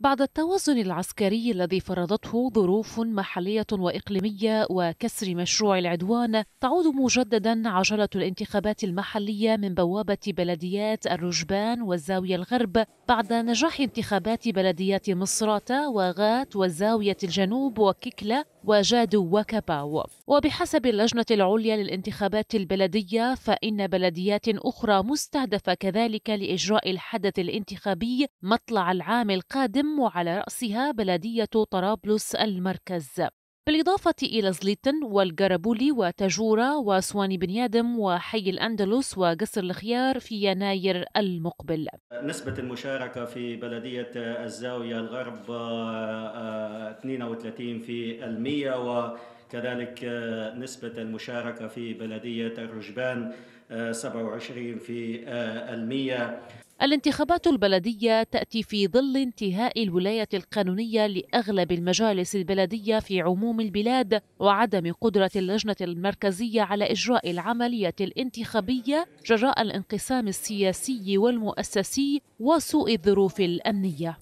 بعد التوازن العسكري الذي فرضته ظروف محلية وإقليمية وكسر مشروع العدوان تعود مجددا عجلة الانتخابات المحلية من بوابة بلديات الرجبان والزاوية الغرب بعد نجاح انتخابات بلديات مصراتة وغات والزاوية الجنوب وككلة وجادو وكباو وبحسب اللجنة العليا للانتخابات البلدية فإن بلديات أخرى مستهدفة كذلك لإجراء الحدث الانتخابي مطلع العام القادم تم وعلى رأسها بلدية طرابلس المركز بالإضافة إلى زليتن والقربولي وتجورة وسواني بن يادم وحي الأندلس وقصر الخيار في يناير المقبل نسبة المشاركة في بلدية الزاوية الغرب 32% آه، آه، و كذلك آه، نسبة المشاركة في بلدية الرجبان 27 آه، في آه، المية الانتخابات البلدية تأتي في ظل انتهاء الولاية القانونية لأغلب المجالس البلدية في عموم البلاد وعدم قدرة اللجنة المركزية على إجراء العملية الانتخابية جراء الانقسام السياسي والمؤسسي وسوء الظروف الأمنية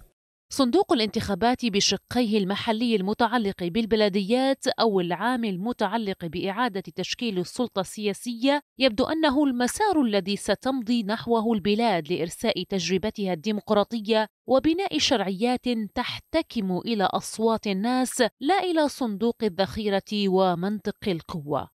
صندوق الانتخابات بشقيه المحلي المتعلق بالبلديات او العام المتعلق باعاده تشكيل السلطه السياسيه يبدو انه المسار الذي ستمضي نحوه البلاد لارساء تجربتها الديمقراطيه وبناء شرعيات تحتكم الى اصوات الناس لا الى صندوق الذخيره ومنطق القوه